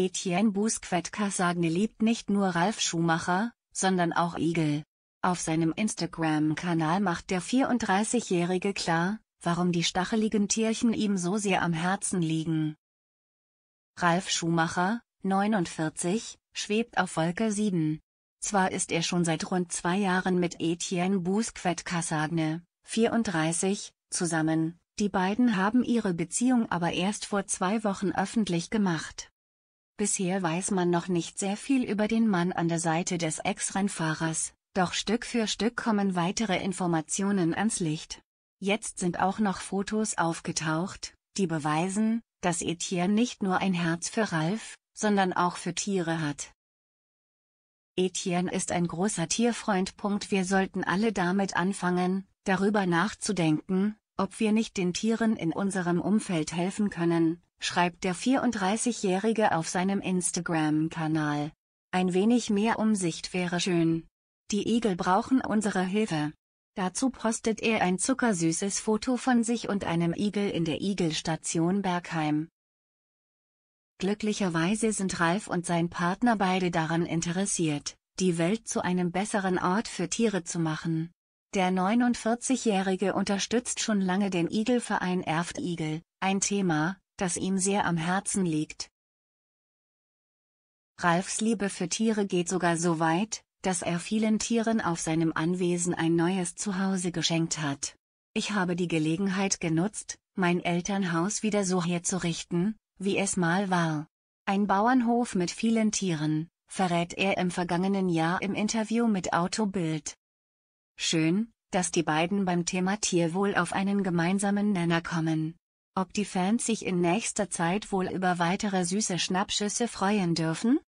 Etienne Busquet-Casagne liebt nicht nur Ralf Schumacher, sondern auch Igel. Auf seinem Instagram-Kanal macht der 34-Jährige klar, warum die stacheligen Tierchen ihm so sehr am Herzen liegen. Ralf Schumacher, 49, schwebt auf Wolke 7. Zwar ist er schon seit rund zwei Jahren mit Etienne Busquet-Casagne, 34, zusammen, die beiden haben ihre Beziehung aber erst vor zwei Wochen öffentlich gemacht. Bisher weiß man noch nicht sehr viel über den Mann an der Seite des Ex-Rennfahrers, doch Stück für Stück kommen weitere Informationen ans Licht. Jetzt sind auch noch Fotos aufgetaucht, die beweisen, dass Etienne nicht nur ein Herz für Ralf, sondern auch für Tiere hat. Etienne ist ein großer Tierfreund. Wir sollten alle damit anfangen, darüber nachzudenken, ob wir nicht den Tieren in unserem Umfeld helfen können, schreibt der 34-Jährige auf seinem Instagram-Kanal. Ein wenig mehr Umsicht wäre schön. Die Igel brauchen unsere Hilfe. Dazu postet er ein zuckersüßes Foto von sich und einem Igel in der Igelstation Bergheim. Glücklicherweise sind Ralf und sein Partner beide daran interessiert, die Welt zu einem besseren Ort für Tiere zu machen. Der 49-Jährige unterstützt schon lange den Igelverein Erft Igel, ein Thema, das ihm sehr am Herzen liegt. Ralfs Liebe für Tiere geht sogar so weit, dass er vielen Tieren auf seinem Anwesen ein neues Zuhause geschenkt hat. Ich habe die Gelegenheit genutzt, mein Elternhaus wieder so herzurichten, wie es mal war. Ein Bauernhof mit vielen Tieren, verrät er im vergangenen Jahr im Interview mit Autobild. Schön, dass die beiden beim Thema Tierwohl auf einen gemeinsamen Nenner kommen. Ob die Fans sich in nächster Zeit wohl über weitere süße Schnappschüsse freuen dürfen?